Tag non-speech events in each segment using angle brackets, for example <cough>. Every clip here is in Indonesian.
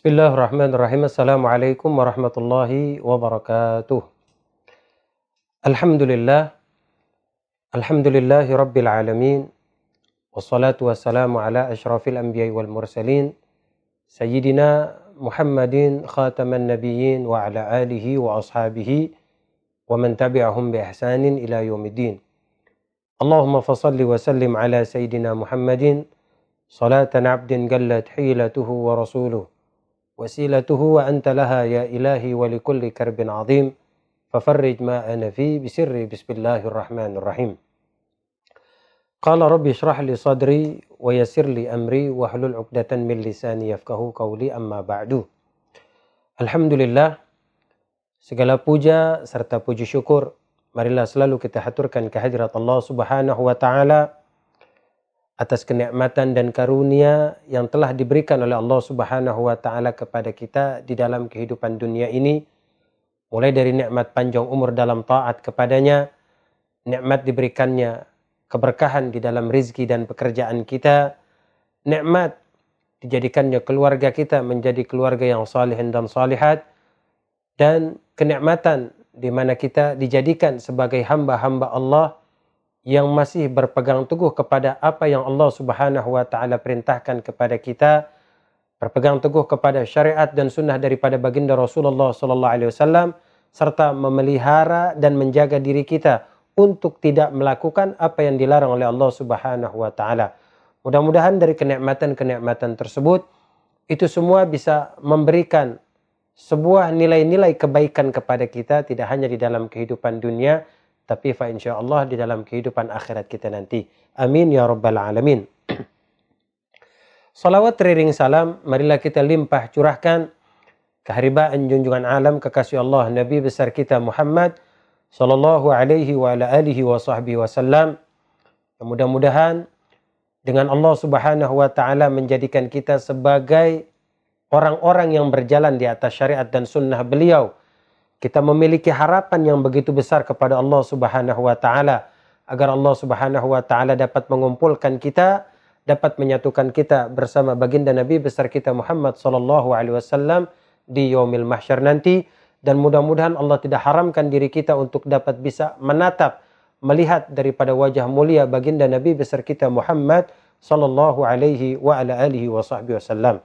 بسم الله الرحمن الرحيم السلام عليكم ورحمة الله وبركاته الحمد لله الحمد لله رب العالمين والصلاة والسلام على أشرف الأنبياء والمرسلين سيدنا محمد خاتم النبيين وعلى آله وأصحابه ومن تبعهم بإحسان إلى يوم الدين اللهم فصل وسلم على سيدنا محمد صلاة عبد قلت حيلته ورسوله وسيلته وأنت لها يا إلهي ولكل كرب عظيم ففرج ما أنا فيه بسر بسم الله الرحمن الرحيم قال رب اشرح لي صدري ويسر لي أمري واحلل عقدة من لساني يفقه قولي أما بعد لله segala puja serta puji syukur marilah selalu kita haturkan kehadirat Allah Subhanahu wa taala atas kenikmatan dan karunia yang telah diberikan oleh Allah Subhanahu wa taala kepada kita di dalam kehidupan dunia ini mulai dari nikmat panjang umur dalam taat kepadanya nikmat diberikannya keberkahan di dalam rizki dan pekerjaan kita nikmat dijadikannya keluarga kita menjadi keluarga yang salihin dan salihat dan kenikmatan di mana kita dijadikan sebagai hamba-hamba Allah yang masih berpegang teguh kepada apa yang Allah Subhanahu wa taala perintahkan kepada kita, berpegang teguh kepada syariat dan sunnah daripada baginda Rasulullah sallallahu alaihi wasallam serta memelihara dan menjaga diri kita untuk tidak melakukan apa yang dilarang oleh Allah Subhanahu wa taala. Mudah-mudahan dari kenikmatan-kenikmatan tersebut itu semua bisa memberikan sebuah nilai-nilai kebaikan kepada kita tidak hanya di dalam kehidupan dunia tapi fa insya Allah di dalam kehidupan akhirat kita nanti. Amin ya rabbal alamin. <clears throat> Salawat teriring salam, marilah kita limpah curahkan keharibaan junjungan alam kekasih Allah Nabi besar kita Muhammad sallallahu alaihi wa ala alihi wa sahbihi wasallam. Mudah-mudahan dengan Allah Subhanahu wa taala menjadikan kita sebagai orang-orang yang berjalan di atas syariat dan sunnah beliau kita memiliki harapan yang begitu besar kepada Allah Subhanahu wa taala agar Allah Subhanahu wa taala dapat mengumpulkan kita, dapat menyatukan kita bersama baginda Nabi besar kita Muhammad sallallahu alaihi wasallam di yaumil mahsyar nanti dan mudah-mudahan Allah tidak haramkan diri kita untuk dapat bisa menatap melihat daripada wajah mulia baginda Nabi besar kita Muhammad sallallahu alaihi wa ala alihi wasallam.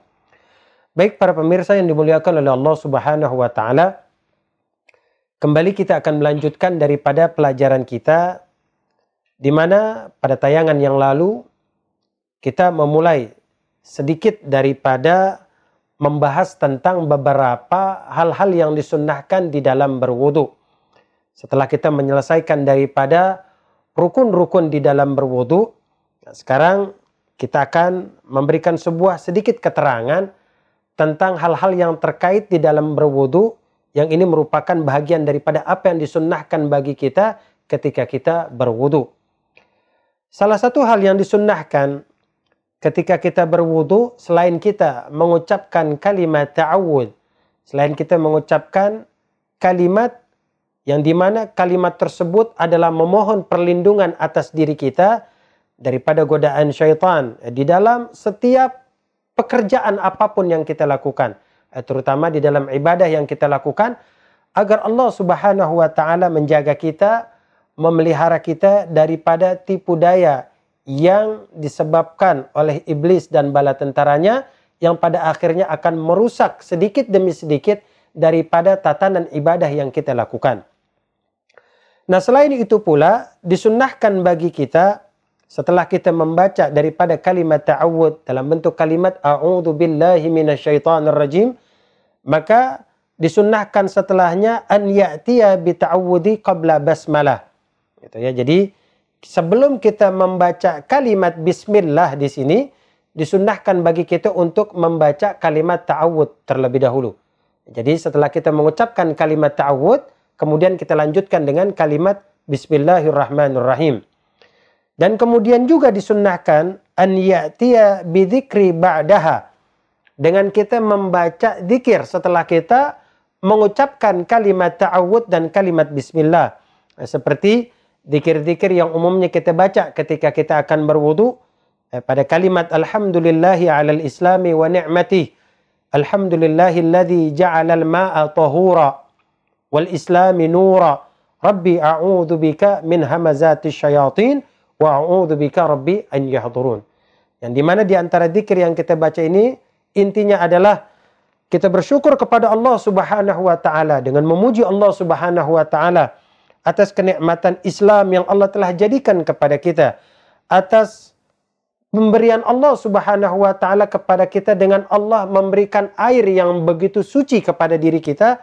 Baik para pemirsa yang dimuliakan oleh Allah Subhanahu wa taala, Kembali kita akan melanjutkan daripada pelajaran kita di mana pada tayangan yang lalu kita memulai sedikit daripada membahas tentang beberapa hal-hal yang disunnahkan di dalam berwudu. Setelah kita menyelesaikan daripada rukun-rukun di dalam berwudu, nah sekarang kita akan memberikan sebuah sedikit keterangan tentang hal-hal yang terkait di dalam berwudu yang ini merupakan bagian daripada apa yang disunnahkan bagi kita ketika kita berwudu. Salah satu hal yang disunnahkan ketika kita berwudu selain kita mengucapkan kalimat ta'awud, selain kita mengucapkan kalimat yang dimana kalimat tersebut adalah memohon perlindungan atas diri kita daripada godaan syaitan di dalam setiap pekerjaan apapun yang kita lakukan Eh, terutama di dalam ibadah yang kita lakukan agar Allah Subhanahu wa taala menjaga kita, memelihara kita daripada tipu daya yang disebabkan oleh iblis dan bala tentaranya yang pada akhirnya akan merusak sedikit demi sedikit daripada tatanan ibadah yang kita lakukan. Nah, selain itu pula disunnahkan bagi kita setelah kita membaca daripada kalimat ta'awud dalam bentuk kalimat a'udzu billahi minasyaitonir rajim maka disunnahkan setelahnya an ya'tiya bi ta'awudi qabla basmalah. Gitu ya. Jadi sebelum kita membaca kalimat bismillah di sini disunnahkan bagi kita untuk membaca kalimat ta'awud terlebih dahulu. Jadi setelah kita mengucapkan kalimat ta'awud, kemudian kita lanjutkan dengan kalimat bismillahirrahmanirrahim. Dan kemudian juga disunnahkan an ya'tiya bi dzikri ba'daha dengan kita membaca zikir setelah kita mengucapkan kalimat ta'awud dan kalimat bismillah. Eh, seperti zikir-zikir yang umumnya kita baca ketika kita akan berwudu eh, pada kalimat alhamdulillahi alal islami wa ni'mati alhamdulillahi alladhi ja'ala al-ma'a tahura wal islami nura rabbi a'udhu bika min hamazati syayatin wa a'udhu bika rabbi an yahdurun yang dimana di antara zikir yang kita baca ini Intinya adalah kita bersyukur kepada Allah Subhanahu wa taala dengan memuji Allah Subhanahu wa taala atas kenikmatan Islam yang Allah telah jadikan kepada kita, atas pemberian Allah Subhanahu wa taala kepada kita dengan Allah memberikan air yang begitu suci kepada diri kita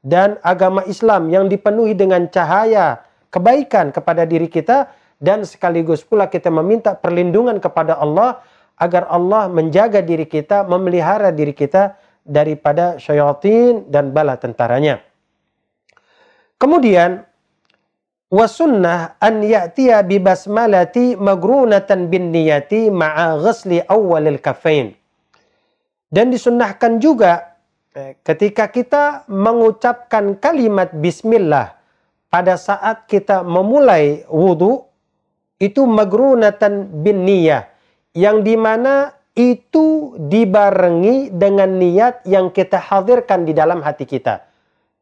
dan agama Islam yang dipenuhi dengan cahaya kebaikan kepada diri kita dan sekaligus pula kita meminta perlindungan kepada Allah agar Allah menjaga diri kita, memelihara diri kita daripada syaitan dan bala tentaranya. Kemudian wasunnah an ya'tiya bi basmalati magrunatan bin niyati ma'a ghusli awwalil kafain. Dan disunnahkan juga eh, ketika kita mengucapkan kalimat bismillah pada saat kita memulai wudhu itu magrunatan bin niyah yang dimana itu dibarengi dengan niat yang kita hadirkan di dalam hati kita.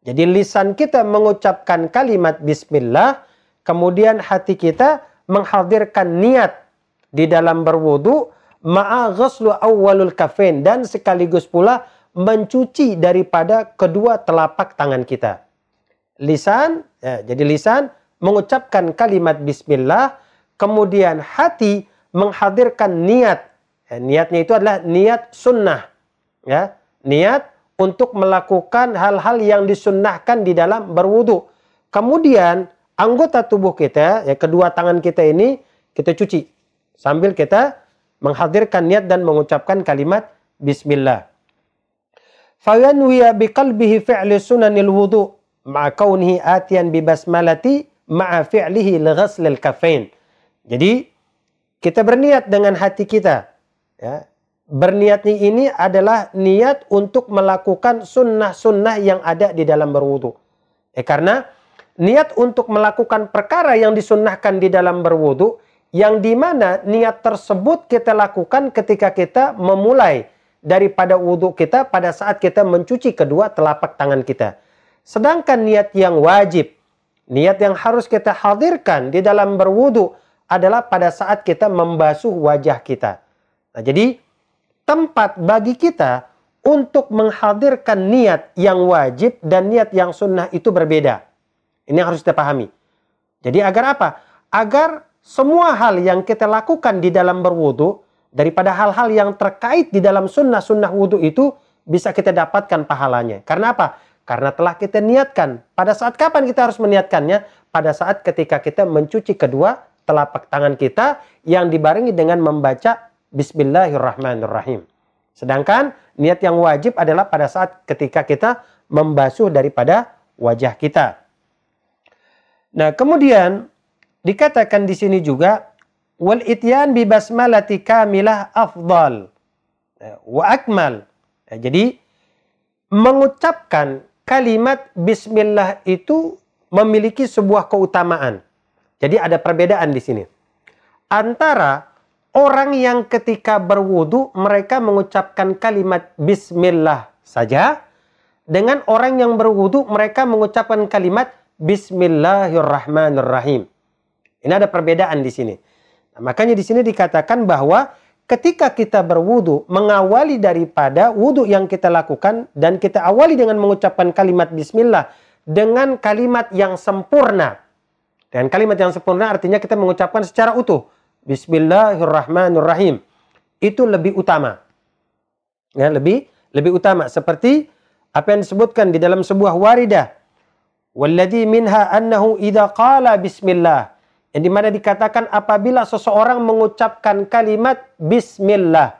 Jadi lisan kita mengucapkan kalimat bismillah, kemudian hati kita menghadirkan niat di dalam berwudu ma'a awwalul kafin dan sekaligus pula mencuci daripada kedua telapak tangan kita. Lisan, ya, jadi lisan mengucapkan kalimat bismillah, kemudian hati menghadirkan niat. Ya, niatnya itu adalah niat sunnah. Ya, niat untuk melakukan hal-hal yang disunnahkan di dalam berwudu. Kemudian anggota tubuh kita, ya kedua tangan kita ini kita cuci sambil kita menghadirkan niat dan mengucapkan kalimat bismillah. Fayanwiya biqalbihi fi'li sunanil wudu ma'a kaunihi bi basmalati ma'a fi'lihi lighaslil kafain. Jadi kita berniat dengan hati kita. Ya. Berniatnya ini adalah niat untuk melakukan sunnah-sunnah yang ada di dalam berwudu. Eh, karena niat untuk melakukan perkara yang disunnahkan di dalam berwudu, yang dimana niat tersebut kita lakukan ketika kita memulai daripada wudhu kita pada saat kita mencuci kedua telapak tangan kita. Sedangkan niat yang wajib, niat yang harus kita hadirkan di dalam berwudhu adalah pada saat kita membasuh wajah kita. Nah, jadi tempat bagi kita untuk menghadirkan niat yang wajib dan niat yang sunnah itu berbeda. Ini yang harus kita pahami. Jadi agar apa? Agar semua hal yang kita lakukan di dalam berwudu daripada hal-hal yang terkait di dalam sunnah-sunnah wudu itu bisa kita dapatkan pahalanya. Karena apa? Karena telah kita niatkan. Pada saat kapan kita harus meniatkannya? Pada saat ketika kita mencuci kedua telapak tangan kita yang dibarengi dengan membaca Bismillahirrahmanirrahim. Sedangkan niat yang wajib adalah pada saat ketika kita membasuh daripada wajah kita. Nah, kemudian dikatakan di sini juga wal ityan bi basmalati kamilah afdal eh, wa akmal. Nah, jadi mengucapkan kalimat bismillah itu memiliki sebuah keutamaan. Jadi ada perbedaan di sini. Antara orang yang ketika berwudu mereka mengucapkan kalimat bismillah saja dengan orang yang berwudu mereka mengucapkan kalimat bismillahirrahmanirrahim. Ini ada perbedaan di sini. Nah, makanya di sini dikatakan bahwa ketika kita berwudu mengawali daripada wudu yang kita lakukan dan kita awali dengan mengucapkan kalimat bismillah dengan kalimat yang sempurna dengan kalimat yang sempurna artinya kita mengucapkan secara utuh. Bismillahirrahmanirrahim. Itu lebih utama. Ya, lebih lebih utama seperti apa yang disebutkan di dalam sebuah waridah. Walladhi minha annahu idza qala bismillah. Yang dimana dikatakan apabila seseorang mengucapkan kalimat bismillah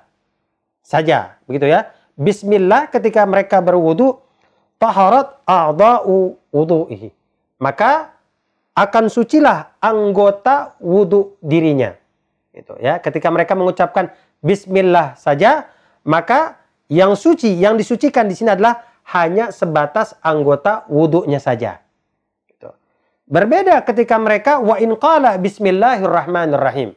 saja, begitu ya. Bismillah ketika mereka berwudu taharat a'dha'u wudu'ihi. Maka akan sucilah anggota wudhu dirinya. Itu ya. Ketika mereka mengucapkan Bismillah saja, maka yang suci, yang disucikan di sini adalah hanya sebatas anggota wudhunya saja. Gitu. Berbeda ketika mereka wa in qala Bismillahirrahmanirrahim.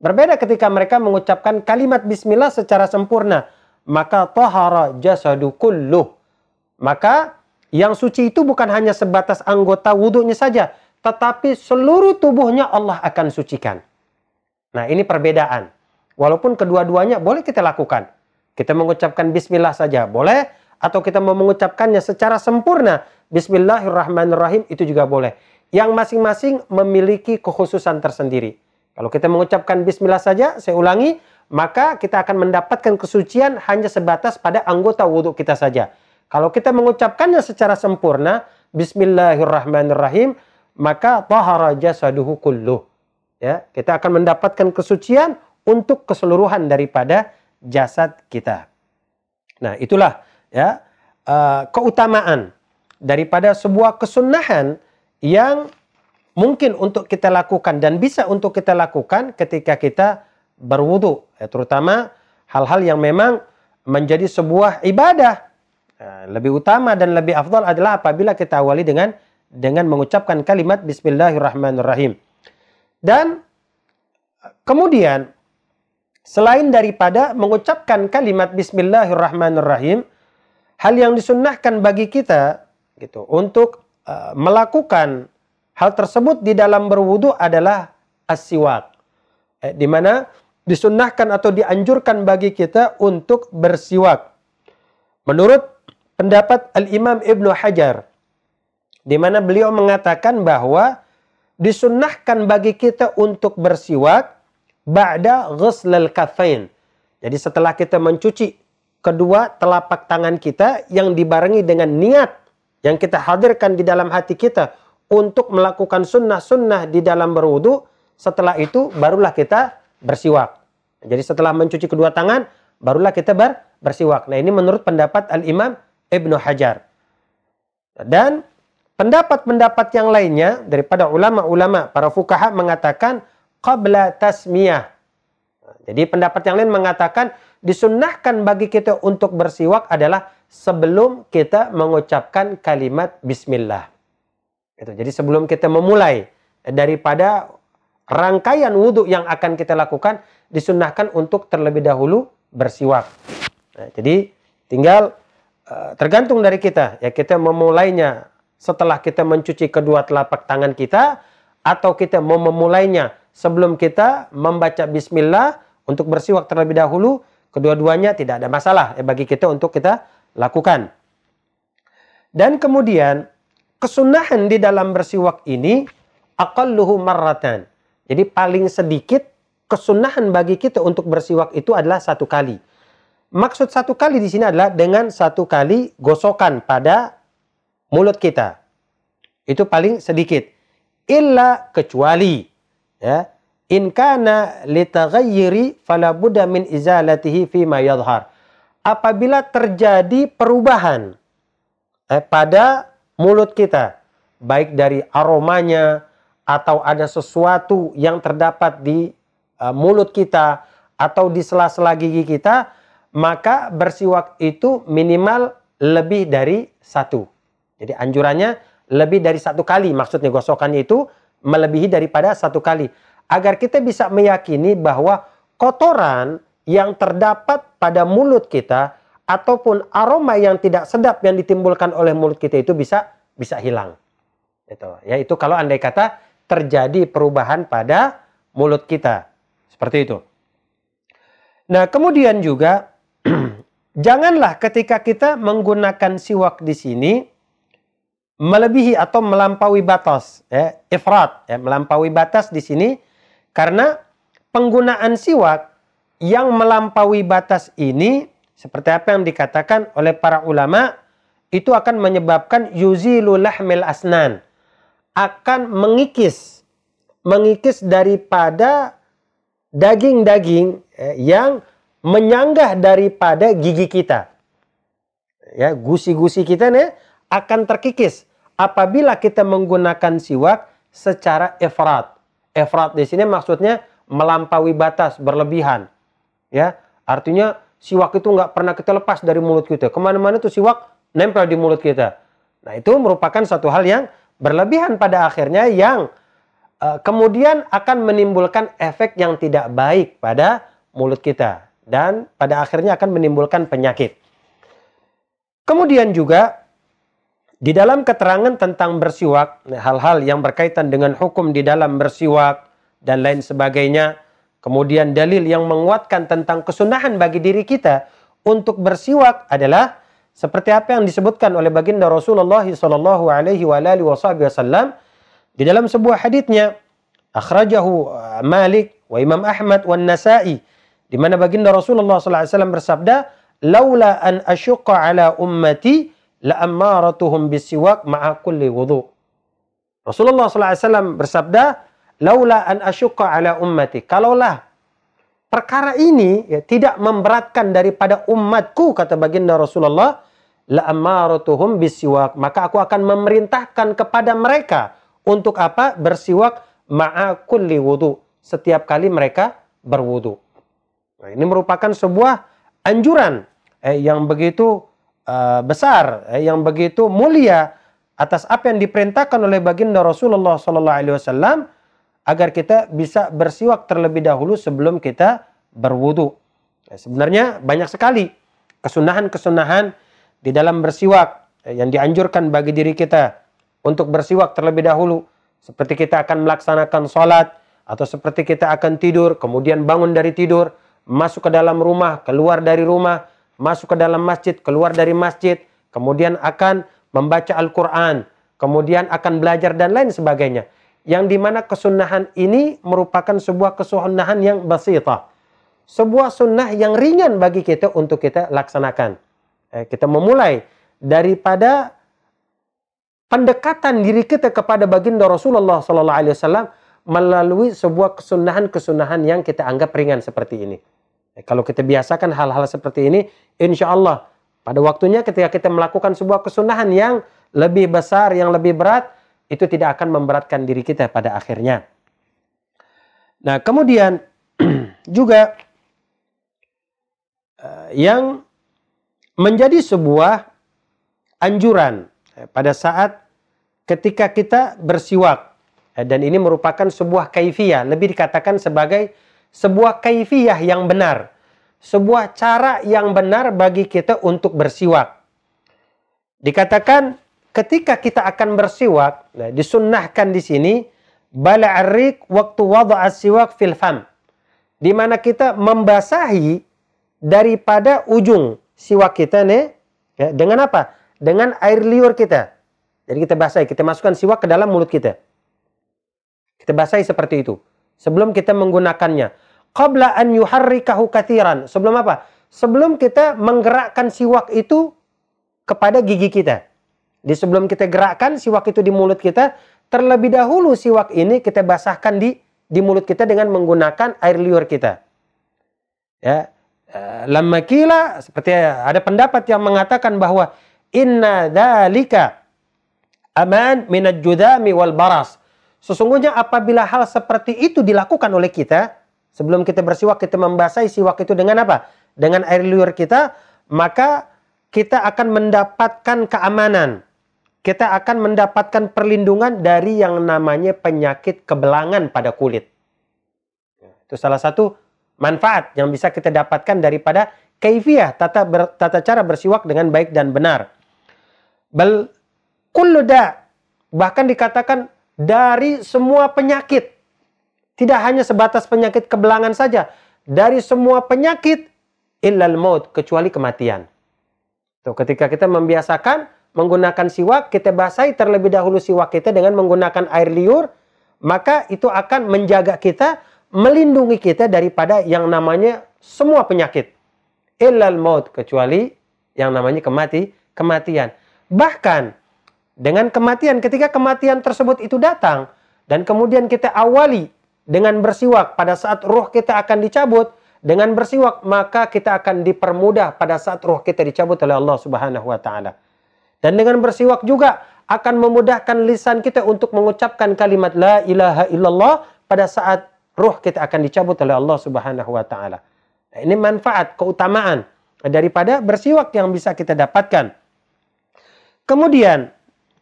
Berbeda ketika mereka mengucapkan kalimat bismillah secara sempurna, maka tahara jasadu kulluh. Maka yang suci itu bukan hanya sebatas anggota wudhunya saja, tetapi seluruh tubuhnya Allah akan sucikan. Nah, ini perbedaan. Walaupun kedua-duanya boleh kita lakukan. Kita mengucapkan bismillah saja boleh atau kita mau mengucapkannya secara sempurna bismillahirrahmanirrahim itu juga boleh. Yang masing-masing memiliki kekhususan tersendiri. Kalau kita mengucapkan bismillah saja, saya ulangi, maka kita akan mendapatkan kesucian hanya sebatas pada anggota wudhu kita saja. Kalau kita mengucapkannya secara sempurna, Bismillahirrahmanirrahim, maka tahara jasaduhu kulluh. Ya, kita akan mendapatkan kesucian untuk keseluruhan daripada jasad kita. Nah, itulah ya eh, keutamaan daripada sebuah kesunahan yang mungkin untuk kita lakukan dan bisa untuk kita lakukan ketika kita berwudu, ya, terutama hal-hal yang memang menjadi sebuah ibadah. Nah, lebih utama dan lebih afdal adalah apabila kita awali dengan dengan mengucapkan kalimat bismillahirrahmanirrahim. Dan kemudian selain daripada mengucapkan kalimat bismillahirrahmanirrahim, hal yang disunnahkan bagi kita gitu untuk uh, melakukan hal tersebut di dalam berwudu adalah as Eh, di mana disunnahkan atau dianjurkan bagi kita untuk bersiwak. Menurut pendapat Al-Imam Ibnu Hajar di mana beliau mengatakan bahwa disunnahkan bagi kita untuk bersiwak ba'da ghuslal kafain. Jadi setelah kita mencuci kedua telapak tangan kita yang dibarengi dengan niat yang kita hadirkan di dalam hati kita untuk melakukan sunnah-sunnah di dalam berwudu. Setelah itu barulah kita bersiwak. Jadi setelah mencuci kedua tangan barulah kita ber bersiwak. Nah ini menurut pendapat Al-Imam Ibnu Hajar. Dan Pendapat-pendapat yang lainnya daripada ulama-ulama, para fukaha mengatakan qabla tasmiyah. Jadi pendapat yang lain mengatakan disunnahkan bagi kita untuk bersiwak adalah sebelum kita mengucapkan kalimat bismillah. Itu. Jadi sebelum kita memulai daripada rangkaian wudhu yang akan kita lakukan disunnahkan untuk terlebih dahulu bersiwak. Nah, jadi tinggal eh, tergantung dari kita ya kita memulainya setelah kita mencuci kedua telapak tangan kita atau kita mau memulainya sebelum kita membaca bismillah untuk bersiwak terlebih dahulu, kedua-duanya tidak ada masalah eh, bagi kita untuk kita lakukan. Dan kemudian kesunahan di dalam bersiwak ini aqalluhu marratan. Jadi paling sedikit kesunahan bagi kita untuk bersiwak itu adalah satu kali. Maksud satu kali di sini adalah dengan satu kali gosokan pada mulut kita. Itu paling sedikit. Illa kecuali ya in kana litaghayyiri fala budda min izalatihi fi ma Apabila terjadi perubahan eh, pada mulut kita baik dari aromanya atau ada sesuatu yang terdapat di uh, mulut kita atau di sela-sela gigi kita maka bersiwak itu minimal lebih dari satu. Jadi anjurannya lebih dari satu kali. Maksudnya gosokannya itu melebihi daripada satu kali. Agar kita bisa meyakini bahwa kotoran yang terdapat pada mulut kita ataupun aroma yang tidak sedap yang ditimbulkan oleh mulut kita itu bisa bisa hilang. Itu ya itu kalau andai kata terjadi perubahan pada mulut kita. Seperti itu. Nah, kemudian juga <clears throat> janganlah ketika kita menggunakan siwak di sini melebihi atau melampaui batas ya ifrat ya melampaui batas di sini karena penggunaan siwak yang melampaui batas ini seperti apa yang dikatakan oleh para ulama itu akan menyebabkan yuzilu lahmil asnan akan mengikis mengikis daripada daging-daging ya, yang menyanggah daripada gigi kita ya gusi-gusi kita nih akan terkikis apabila kita menggunakan siwak secara efrat. Efrat di sini maksudnya melampaui batas, berlebihan. Ya, artinya siwak itu nggak pernah kita lepas dari mulut kita. Kemana-mana tuh siwak nempel di mulut kita. Nah itu merupakan satu hal yang berlebihan pada akhirnya yang uh, kemudian akan menimbulkan efek yang tidak baik pada mulut kita dan pada akhirnya akan menimbulkan penyakit. Kemudian juga di dalam keterangan tentang bersiwak, hal-hal yang berkaitan dengan hukum di dalam bersiwak dan lain sebagainya, kemudian dalil yang menguatkan tentang kesunahan bagi diri kita untuk bersiwak adalah seperti apa yang disebutkan oleh baginda Rasulullah sallallahu alaihi wasallam di dalam sebuah hadisnya akhrajahu uh, Malik wa Imam Ahmad wa Nasa'i di mana baginda Rasulullah sallallahu alaihi wasallam bersabda laula an asyqa ala ummati amaratuhum bisiwak ma'a kulli wudhu. Rasulullah Sallallahu Alaihi Wasallam bersabda, laula an asyqa ala ummati. Kalaulah perkara ini ya, tidak memberatkan daripada umatku, kata baginda Rasulullah, amaratuhum bisiwak. Maka aku akan memerintahkan kepada mereka untuk apa? Bersiwak ma'a kulli wudhu. Setiap kali mereka berwudhu. Nah, ini merupakan sebuah anjuran eh, yang begitu Eh, besar eh, yang begitu mulia atas apa yang diperintahkan oleh baginda Rasulullah sallallahu alaihi wasallam agar kita bisa bersiwak terlebih dahulu sebelum kita berwudu. Eh, sebenarnya banyak sekali kesunahan-kesunahan di dalam bersiwak yang dianjurkan bagi diri kita untuk bersiwak terlebih dahulu seperti kita akan melaksanakan sholat atau seperti kita akan tidur kemudian bangun dari tidur masuk ke dalam rumah keluar dari rumah masuk ke dalam masjid, keluar dari masjid, kemudian akan membaca Al-Quran, kemudian akan belajar dan lain sebagainya. Yang dimana kesunahan ini merupakan sebuah kesunahan yang basita. Sebuah sunnah yang ringan bagi kita untuk kita laksanakan. Eh, kita memulai daripada pendekatan diri kita kepada baginda Rasulullah SAW melalui sebuah kesunahan-kesunahan yang kita anggap ringan seperti ini. Eh, kalau kita biasakan hal-hal seperti ini, insya Allah pada waktunya ketika kita melakukan sebuah kesunahan yang lebih besar, yang lebih berat, itu tidak akan memberatkan diri kita pada akhirnya. Nah, kemudian <clears throat> juga eh, yang menjadi sebuah anjuran eh, pada saat ketika kita bersiwak dan ini merupakan sebuah kaifiyah lebih dikatakan sebagai sebuah kaifiyah yang benar, sebuah cara yang benar bagi kita untuk bersiwak. Dikatakan ketika kita akan bersiwak, nah, disunnahkan di sini bala arik waktu wadu siwak fil fam. Di mana kita membasahi daripada ujung siwak kita nih ya, dengan apa? Dengan air liur kita. Jadi kita basahi, kita masukkan siwak ke dalam mulut kita. Kita basahi seperti itu sebelum kita menggunakannya. Qabla an yuharrikahu katiran. Sebelum apa? Sebelum kita menggerakkan siwak itu kepada gigi kita. Di sebelum kita gerakkan siwak itu di mulut kita, terlebih dahulu siwak ini kita basahkan di di mulut kita dengan menggunakan air liur kita. Ya, eh, lama kila seperti ada pendapat yang mengatakan bahwa inna dalika aman minat judami wal baras Sesungguhnya apabila hal seperti itu dilakukan oleh kita, sebelum kita bersiwak kita membasahi siwak itu dengan apa? Dengan air liur kita, maka kita akan mendapatkan keamanan. Kita akan mendapatkan perlindungan dari yang namanya penyakit kebelangan pada kulit. Itu salah satu manfaat yang bisa kita dapatkan daripada kaifiah tata ber, tata cara bersiwak dengan baik dan benar. Bel kullu bahkan dikatakan dari semua penyakit. Tidak hanya sebatas penyakit kebelangan saja, dari semua penyakit illal maut kecuali kematian. Tuh, ketika kita membiasakan menggunakan siwak, kita basahi terlebih dahulu siwak kita dengan menggunakan air liur, maka itu akan menjaga kita, melindungi kita daripada yang namanya semua penyakit. Illal maut kecuali yang namanya kemati, kematian. Bahkan dengan kematian. Ketika kematian tersebut itu datang dan kemudian kita awali dengan bersiwak pada saat ruh kita akan dicabut dengan bersiwak maka kita akan dipermudah pada saat ruh kita dicabut oleh Allah Subhanahu wa taala. Dan dengan bersiwak juga akan memudahkan lisan kita untuk mengucapkan kalimat la ilaha illallah pada saat ruh kita akan dicabut oleh Allah Subhanahu wa taala. Nah, ini manfaat keutamaan daripada bersiwak yang bisa kita dapatkan. Kemudian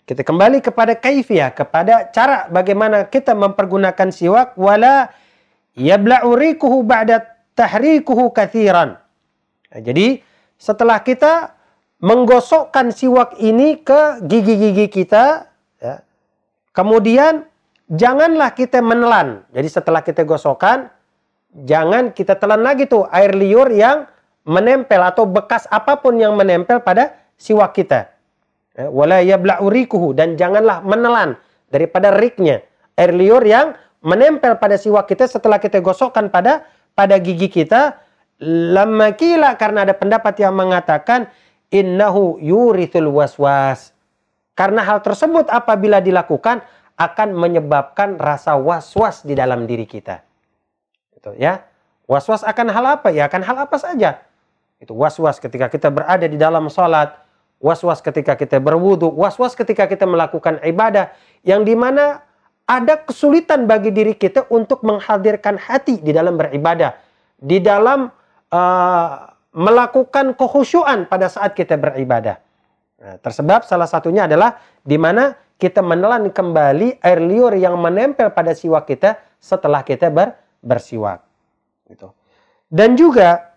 kita kembali kepada kaifiyah, kepada cara bagaimana kita mempergunakan siwak wala yabla'u rikuhu ba'da tahrikuhu kathiran. Nah, jadi setelah kita menggosokkan siwak ini ke gigi-gigi kita, ya, kemudian janganlah kita menelan. Jadi setelah kita gosokkan, jangan kita telan lagi tuh air liur yang menempel atau bekas apapun yang menempel pada siwak kita. Eh, wala yabla dan janganlah menelan daripada riknya air liur yang menempel pada siwak kita setelah kita gosokkan pada pada gigi kita lama kila karena ada pendapat yang mengatakan innahu yurithul waswas karena hal tersebut apabila dilakukan akan menyebabkan rasa waswas di dalam diri kita itu ya waswas akan hal apa ya akan hal apa saja itu waswas ketika kita berada di dalam salat was-was ketika kita berwudu, was-was ketika kita melakukan ibadah yang dimana ada kesulitan bagi diri kita untuk menghadirkan hati di dalam beribadah, di dalam uh, melakukan kehusuan pada saat kita beribadah. Nah, tersebab salah satunya adalah dimana kita menelan kembali air liur yang menempel pada siwak kita setelah kita ber bersiwak. Gitu. Dan juga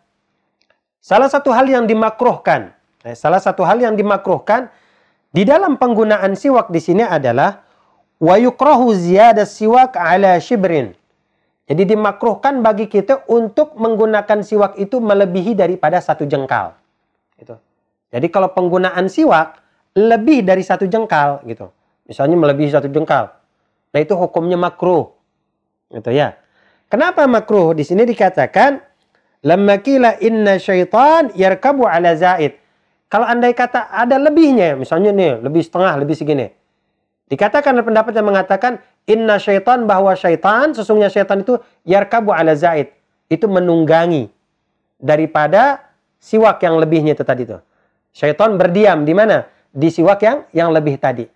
salah satu hal yang dimakruhkan Nah, salah satu hal yang dimakruhkan di dalam penggunaan siwak di sini adalah wa yukrahu ziyadah siwak ala shibrin. Jadi dimakruhkan bagi kita untuk menggunakan siwak itu melebihi daripada satu jengkal. Gitu. Jadi kalau penggunaan siwak lebih dari satu jengkal gitu. Misalnya melebihi satu jengkal. Nah itu hukumnya makruh. Gitu ya. Kenapa makruh? Di sini dikatakan lamma inna syaitan yarkabu ala zaid. Kalau andai kata ada lebihnya, misalnya nih, lebih setengah, lebih segini. Dikatakan ada pendapat yang mengatakan, inna syaitan bahwa syaitan, sesungguhnya syaitan itu yarkabu ala zaid. Itu menunggangi daripada siwak yang lebihnya itu tadi itu. Syaitan berdiam di mana? Di siwak yang yang lebih tadi.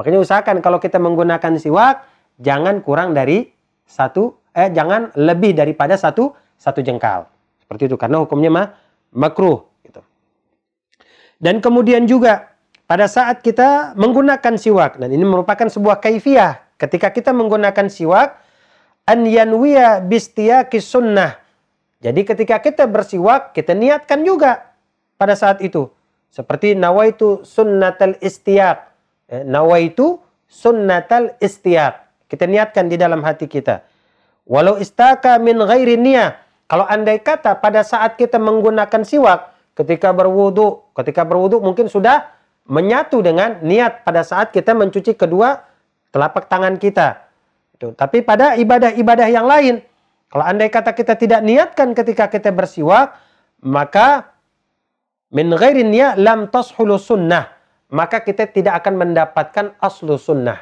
Makanya usahakan kalau kita menggunakan siwak, jangan kurang dari satu, eh jangan lebih daripada satu satu jengkal. Seperti itu karena hukumnya mah makruh. Dan kemudian juga pada saat kita menggunakan siwak, dan ini merupakan sebuah kaifiah, ketika kita menggunakan siwak, an yanwiya bistiyaki sunnah. Jadi ketika kita bersiwak, kita niatkan juga pada saat itu. Seperti nawaitu sunnatal istiyaq. Eh, nawaitu sunnatal istiyaq. Kita niatkan di dalam hati kita. Walau istaka min ghairi niyah. Kalau andai kata pada saat kita menggunakan siwak, ketika berwudu. Ketika berwudu mungkin sudah menyatu dengan niat pada saat kita mencuci kedua telapak tangan kita. Itu. Tapi pada ibadah-ibadah yang lain, kalau andai kata kita tidak niatkan ketika kita bersiwak, maka min ghairin niat lam tashulu sunnah. Maka kita tidak akan mendapatkan aslu sunnah.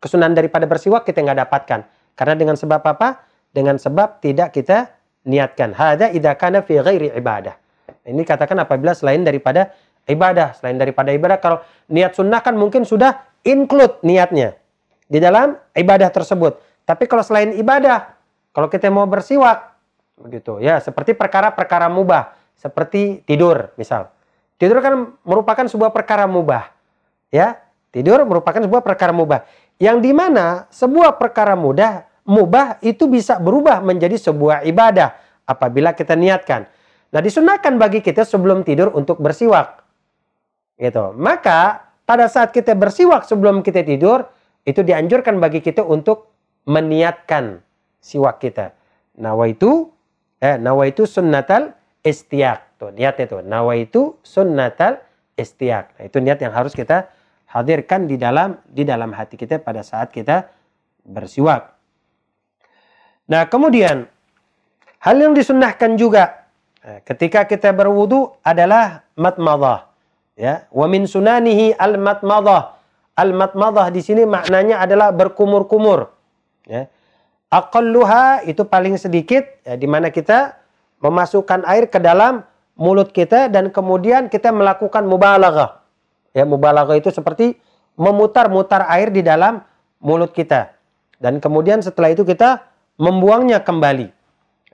Kesunahan daripada bersiwak kita nggak dapatkan. Karena dengan sebab apa? Dengan sebab tidak kita niatkan. Hada idakana fi ghairi ibadah. Ini katakan apabila selain daripada ibadah, selain daripada ibadah kalau niat sunnah kan mungkin sudah include niatnya di dalam ibadah tersebut. Tapi kalau selain ibadah, kalau kita mau bersiwak begitu ya, seperti perkara-perkara mubah, seperti tidur misal. Tidur kan merupakan sebuah perkara mubah. Ya, tidur merupakan sebuah perkara mubah yang dimana sebuah perkara mudah mubah itu bisa berubah menjadi sebuah ibadah apabila kita niatkan. Nah disunahkan bagi kita sebelum tidur untuk bersiwak. Gitu. Maka pada saat kita bersiwak sebelum kita tidur, itu dianjurkan bagi kita untuk meniatkan siwak kita. Nawa itu, eh itu sunnatal istiak. Tuh, itu. tuh. Nawaitu sunnatal istiak. Nah, itu niat yang harus kita hadirkan di dalam di dalam hati kita pada saat kita bersiwak. Nah, kemudian hal yang disunnahkan juga Eh, ketika kita berwudu adalah matmadah ya wa min sunanihi al matmadah al matmadah di sini maknanya adalah berkumur-kumur ya aqalluha itu paling sedikit ya, di mana kita memasukkan air ke dalam mulut kita dan kemudian kita melakukan mubalaghah ya mubalaghah itu seperti memutar-mutar air di dalam mulut kita dan kemudian setelah itu kita membuangnya kembali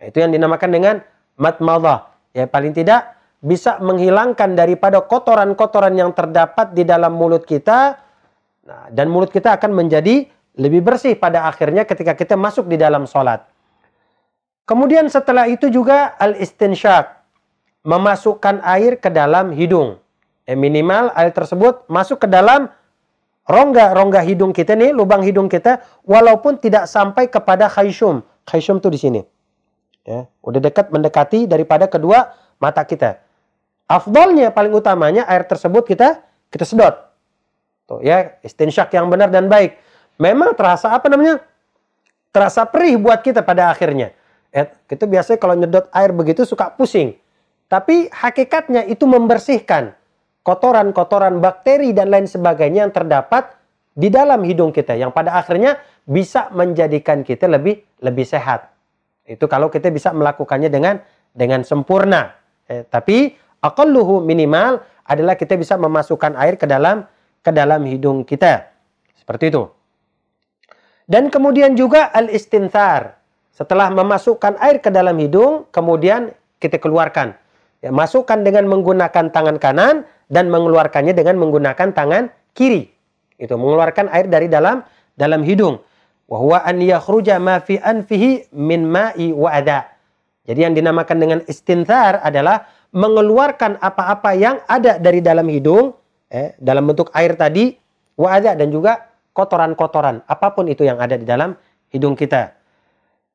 itu yang dinamakan dengan matmadah. Ya, paling tidak bisa menghilangkan daripada kotoran-kotoran yang terdapat di dalam mulut kita nah, dan mulut kita akan menjadi lebih bersih pada akhirnya ketika kita masuk di dalam sholat. Kemudian setelah itu juga al-istinsyak, memasukkan air ke dalam hidung. Ya, minimal air tersebut masuk ke dalam rongga-rongga hidung kita nih, lubang hidung kita, walaupun tidak sampai kepada khayshum. Khayshum tuh di sini. Ya, udah dekat mendekati daripada kedua mata kita. Afdolnya paling utamanya air tersebut kita kita sedot. Tuh ya, istinsyak yang benar dan baik. Memang terasa apa namanya? Terasa perih buat kita pada akhirnya. ya, eh, itu biasanya kalau nyedot air begitu suka pusing. Tapi hakikatnya itu membersihkan kotoran-kotoran bakteri dan lain sebagainya yang terdapat di dalam hidung kita yang pada akhirnya bisa menjadikan kita lebih lebih sehat. Itu kalau kita bisa melakukannya dengan dengan sempurna. Eh, tapi luhu minimal adalah kita bisa memasukkan air ke dalam ke dalam hidung kita. Seperti itu. Dan kemudian juga al-istinthar. Setelah memasukkan air ke dalam hidung, kemudian kita keluarkan. Ya, masukkan dengan menggunakan tangan kanan dan mengeluarkannya dengan menggunakan tangan kiri. Itu mengeluarkan air dari dalam dalam hidung. Wahwa an yakhruja ma fi anfihi min ma'i wa adha. Jadi yang dinamakan dengan istinthar adalah mengeluarkan apa-apa yang ada dari dalam hidung eh, dalam bentuk air tadi wa adha dan juga kotoran-kotoran apapun itu yang ada di dalam hidung kita.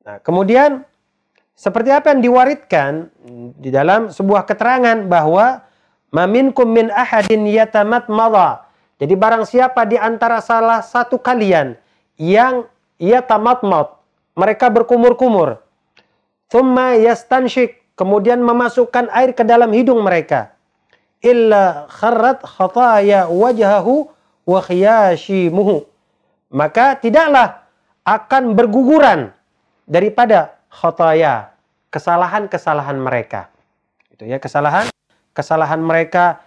Nah, kemudian seperti apa yang diwariskan di dalam sebuah keterangan bahwa maminkum min ahadin yatamat mala. Jadi barang siapa di antara salah satu kalian yang ia tamat maut. Mereka berkumur-kumur. Thumma yastanshik. Kemudian memasukkan air ke dalam hidung mereka. Illa kharrat khataya wajhahu wa khiyashimuhu. Maka tidaklah akan berguguran daripada khataya, kesalahan-kesalahan mereka. Itu ya, kesalahan kesalahan mereka,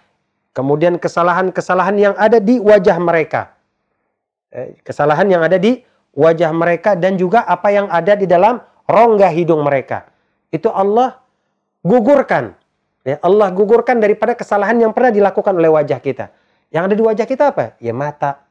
kemudian kesalahan-kesalahan yang ada di wajah mereka. Eh, kesalahan yang ada di wajah mereka dan juga apa yang ada di dalam rongga hidung mereka. Itu Allah gugurkan. Ya, Allah gugurkan daripada kesalahan yang pernah dilakukan oleh wajah kita. Yang ada di wajah kita apa? Ya mata,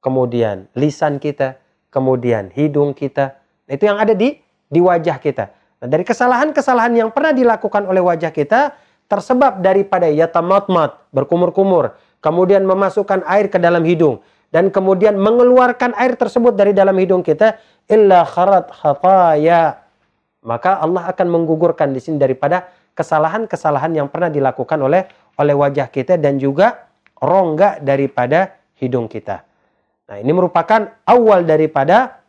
kemudian lisan kita, kemudian hidung kita. Itu yang ada di di wajah kita. Nah, dari kesalahan-kesalahan yang pernah dilakukan oleh wajah kita tersebab daripada yatamatmat, berkumur-kumur, kemudian memasukkan air ke dalam hidung, dan kemudian mengeluarkan air tersebut dari dalam hidung kita illa kharat khataya maka Allah akan menggugurkan di sini daripada kesalahan-kesalahan yang pernah dilakukan oleh oleh wajah kita dan juga rongga daripada hidung kita. Nah, ini merupakan awal daripada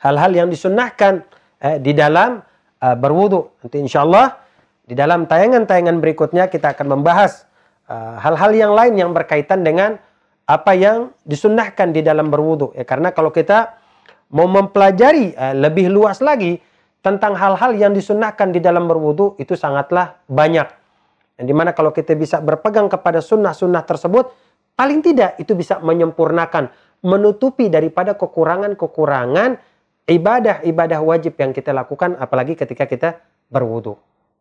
hal-hal yang disunnahkan eh, di dalam eh, berwudu. Nanti insya Allah di dalam tayangan-tayangan berikutnya kita akan membahas eh, hal-hal eh, yang lain yang berkaitan dengan apa yang disunnahkan di dalam berwudu ya karena kalau kita mau mempelajari eh, lebih luas lagi tentang hal-hal yang disunnahkan di dalam berwudu itu sangatlah banyak yang dimana kalau kita bisa berpegang kepada sunnah-sunnah tersebut paling tidak itu bisa menyempurnakan menutupi daripada kekurangan-kekurangan ibadah-ibadah wajib yang kita lakukan apalagi ketika kita berwudu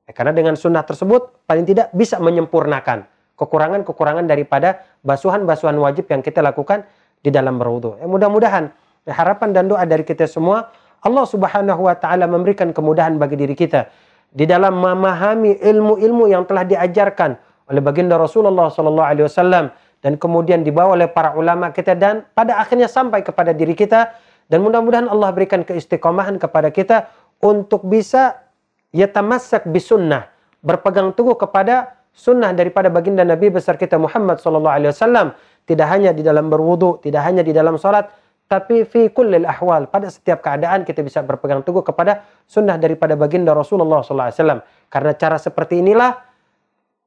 ya, karena dengan sunnah tersebut paling tidak bisa menyempurnakan kekurangan-kekurangan daripada basuhan-basuhan wajib yang kita lakukan di dalam berwudu. Ya, mudah-mudahan ya, harapan dan doa dari kita semua Allah Subhanahu wa taala memberikan kemudahan bagi diri kita di dalam memahami ilmu-ilmu yang telah diajarkan oleh baginda Rasulullah sallallahu alaihi wasallam dan kemudian dibawa oleh para ulama kita dan pada akhirnya sampai kepada diri kita dan mudah-mudahan Allah berikan keistiqomahan kepada kita untuk bisa yatamassak bisunnah berpegang teguh kepada sunnah daripada baginda Nabi besar kita Muhammad Sallallahu Alaihi Wasallam tidak hanya di dalam berwudu, tidak hanya di dalam sholat, tapi fi kullil ahwal pada setiap keadaan kita bisa berpegang teguh kepada sunnah daripada baginda Rasulullah Sallallahu Alaihi Wasallam. Karena cara seperti inilah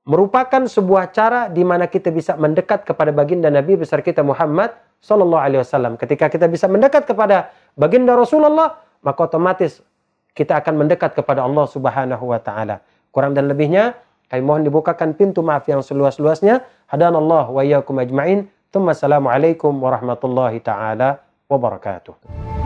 merupakan sebuah cara di mana kita bisa mendekat kepada baginda Nabi besar kita Muhammad Sallallahu Alaihi Wasallam. Ketika kita bisa mendekat kepada baginda Rasulullah, maka otomatis kita akan mendekat kepada Allah Subhanahu Wa Taala. Kurang dan lebihnya kami mohon dibukakan pintu maaf yang seluas-luasnya. Hadan Allah wa iyyakum ajma'in. alaikum warahmatullahi taala wabarakatuh.